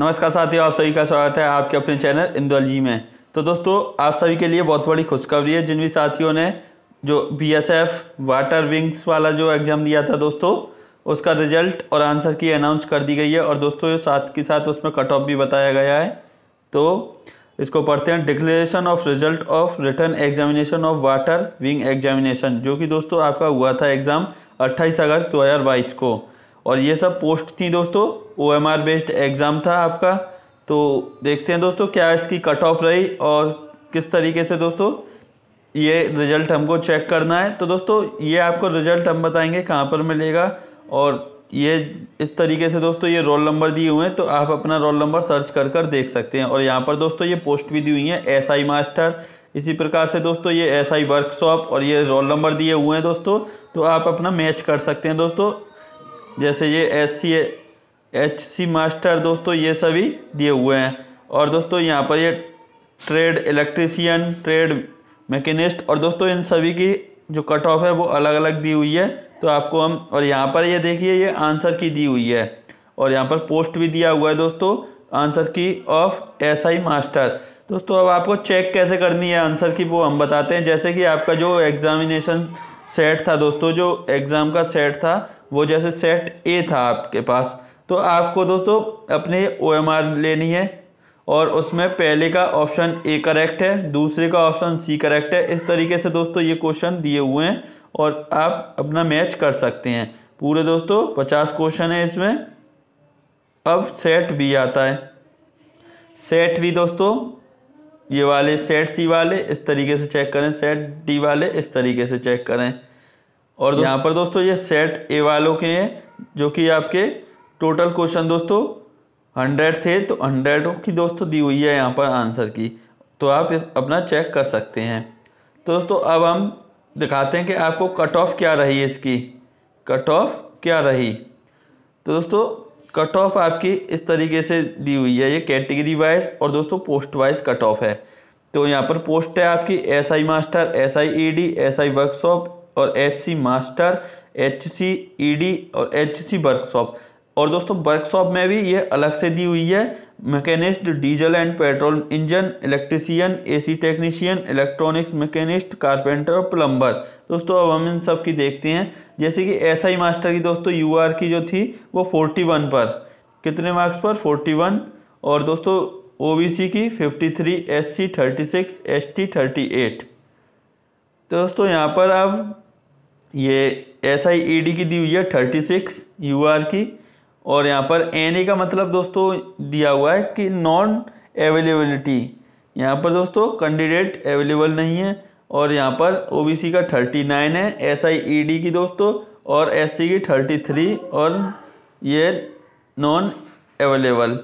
नमस्कार साथियों आप सभी का स्वागत है आपके अपने चैनल जी में तो दोस्तों आप सभी के लिए बहुत बड़ी खुशखबरी है जिन भी साथियों ने जो बीएसएफ वाटर विंग्स वाला जो एग्ज़ाम दिया था दोस्तों उसका रिजल्ट और आंसर की अनाउंस कर दी गई है और दोस्तों साथ के साथ उसमें कट ऑफ भी बताया गया है तो इसको पढ़ते हैं declaration of result of return examination of water wing examination जो कि दोस्तों आपका हुआ था एग्ज़ाम अट्ठाईस अगस्त बाईस को और ये सब पोस्ट थी दोस्तों O M R based exam था आपका तो देखते हैं दोस्तों क्या इसकी कट ऑफ रही और किस तरीके से दोस्तों ये रिज़ल्ट हमको चेक करना है तो दोस्तों ये आपको रिज़ल्ट हम बताएंगे कहाँ पर मिलेगा और ये इस तरीके से दोस्तों ये रोल नंबर दिए हुए हैं तो आप अपना रोल नंबर सर्च कर कर देख सकते हैं और यहाँ पर दोस्तों ये पोस्ट भी दी हुई हैं एस आई मास्टर इसी प्रकार से दोस्तों ये एस आई वर्कशॉप और ये रोल नंबर दिए हुए हैं दोस्तों तो आप अपना मैच कर सकते हैं दोस्तों जैसे ये S C H C master दोस्तों ये सभी दिए हुए हैं और दोस्तों यहाँ पर ये ट्रेड इलेक्ट्रीशियन ट्रेड मैकेनिस्ट और दोस्तों इन सभी की जो कट ऑफ है वो अलग अलग दी हुई है तो आपको हम और यहाँ पर ये देखिए ये आंसर की दी हुई है और यहाँ पर पोस्ट भी दिया हुआ है दोस्तों आंसर की ऑफ एसआई मास्टर दोस्तों अब आपको चेक कैसे करनी है आंसर की वो हम बताते हैं जैसे कि आपका जो एग्ज़ामिनेशन सेट था दोस्तों जो एग्ज़ाम का सेट था वो जैसे सेट ए था आपके पास तो आपको दोस्तों अपने ओ लेनी है और उसमें पहले का ऑप्शन ए करेक्ट है दूसरे का ऑप्शन सी करेक्ट है इस तरीके से दोस्तों ये क्वेश्चन दिए हुए हैं और आप अपना मैच कर सकते हैं पूरे दोस्तों पचास क्वेश्चन है इसमें अब सेट बी आता है सेट भी दोस्तों ये वाले सेट सी वाले इस तरीके से चेक करें सेट डी वाले इस तरीके से चेक करें और यहाँ पर दोस्तों ये सेट ए वालों के हैं जो कि आपके टोटल क्वेश्चन दोस्तों हंड्रेड थे तो हंड्रेड की दोस्तों दी हुई है यहाँ पर आंसर की तो आप इस अपना चेक कर सकते हैं तो दोस्तों अब हम दिखाते हैं कि आपको कट ऑफ क्या रही इसकी कट ऑफ क्या रही तो दोस्तों कट ऑफ आपकी इस तरीके से दी हुई है ये कैटेगरी वाइज और दोस्तों पोस्ट वाइज कट ऑफ है तो यहाँ पर पोस्ट है आपकी S I master S I E D S I workshop और H C master H C E D और एच सी वर्कशॉप और दोस्तों वर्कशॉप में भी ये अलग से दी हुई है mechanist diesel and petrol engine A AC technician electronics mechanist carpenter और प्लम्बर दोस्तों अब हम इन सब की देखते हैं जैसे कि एस आई मास्टर की दोस्तों यू आर की जो थी वो फोर्टी वन पर कितने मार्क्स पर फोर्टी वन और दोस्तों ओ बी सी की fifty three S C thirty six S T thirty eight तो दोस्तों यहाँ पर अब ये एस आई ई डी की दी हुई है थर्टी सिक्स यू आर की और यहाँ पर एन का मतलब दोस्तों दिया हुआ है कि नॉन अवेलेबिलिटी यहाँ पर दोस्तों कैंडिडेट अवेलेबल नहीं है और यहाँ पर सी का थर्टी नाइन है एस डी e की दोस्तों और सी की थर्टी थ्री और ये नॉन अवेलेबल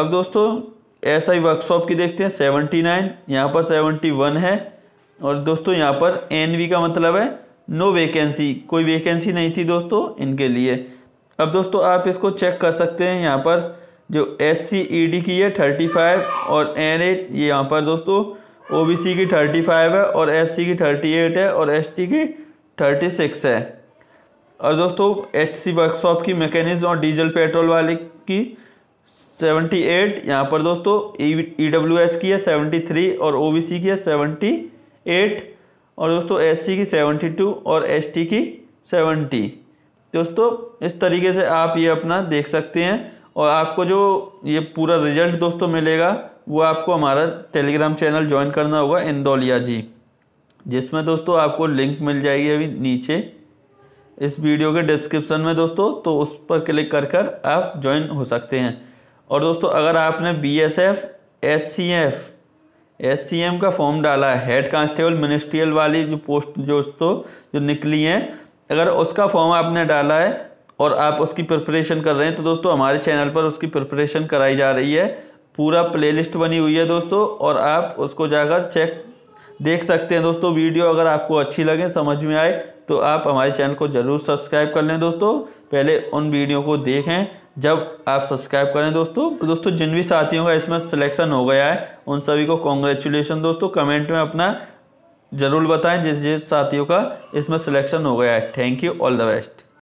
अब दोस्तों एस आई वर्कशॉप की देखते हैं सेवेंटी नाइन यहाँ पर सेवेंटी वन है और दोस्तों यहाँ पर एन वी का मतलब है नो वैकेंसी कोई वैकेंसी नहीं थी दोस्तों इनके लिए अब दोस्तों आप इसको चेक कर सकते हैं यहाँ पर जो एस सी ई डी की है थर्टी फाइव और एन एट ये यहाँ पर दोस्तों ओ बी सी की थर्टी फाइव है और एस सी की थर्टी एट है और एस टी की थर्टी सिक्स है और दोस्तों एच सी वर्कशॉप की मैकेनिज्म और डीजल पेट्रोल वाले की सेवेंटी एट यहाँ पर दोस्तों ई डब्ल्यू एस की है सेवेंटी थ्री और ओ बी सी की है सेवेंटी एट और दोस्तों एस सी की सेवेंटी टू और एस टी की सेवेंटी दोस्तों इस तरीके से आप ये अपना देख सकते हैं और आपको जो ये पूरा रिजल्ट दोस्तों मिलेगा वो आपको हमारा टेलीग्राम चैनल ज्वाइन करना होगा इंदौलिया जी जिसमें दोस्तों आपको लिंक मिल जाएगी अभी नीचे इस वीडियो के डिस्क्रिप्शन में दोस्तों तो उस पर क्लिक कर कर आप ज्वाइन हो सकते हैं और दोस्तों अगर आपने B S F S C F S C M का फॉर्म डाला है हेड कांस्टेबल मिनिस्ट्रियल वाली जो पोस्ट दोस्तों जो निकली हैं अगर उसका फॉर्म आपने डाला है और आप उसकी प्रिपरेशन कर रहे हैं तो दोस्तों हमारे चैनल पर उसकी प्रिपरेशन कराई जा रही है पूरा प्लेलिस्ट बनी हुई है दोस्तों और आप उसको जाकर चेक देख सकते हैं दोस्तों वीडियो अगर आपको अच्छी लगे समझ में आए तो आप हमारे चैनल को ज़रूर सब्सक्राइब कर लें दोस्तों पहले उन वीडियो को देखें जब आप सब्सक्राइब करें दोस्तों दोस्तों जिन भी साथियों का इसमें सिलेक्शन हो गया है उन सभी को कॉन्ग्रेचुलेसन दोस्तों कमेंट में अपना ज़रूर बताएं जिस जिस साथियों का इसमें सिलेक्शन हो गया है thank you all the best